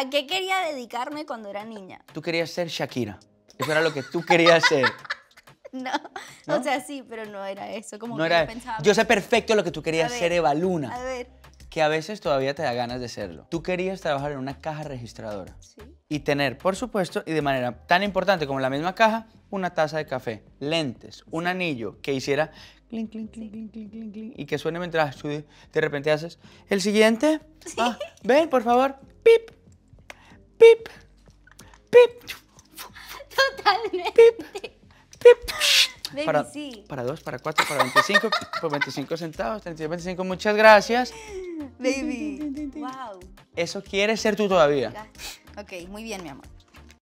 ¿A qué quería dedicarme cuando era niña? Tú querías ser Shakira. Eso era lo que tú querías ser. No. o sea, sí, pero no era eso. Como no era... yo sé perfecto lo que tú querías ser, Eva Luna. A ver. Que a veces todavía te da ganas de serlo. Tú querías trabajar en una caja registradora. Sí. Y tener, por supuesto, y de manera tan importante como la misma caja, una taza de café, lentes, un anillo que hiciera clink, clink, clink, clink, clink, clink, y que suene mientras de repente haces el siguiente. Sí. Ah, ven, por favor, pip, para, para dos para 4, para 25, por 25 centavos, 32, 25, muchas gracias. Baby, wow. Eso quieres ser tú todavía. Ok, muy bien, mi amor.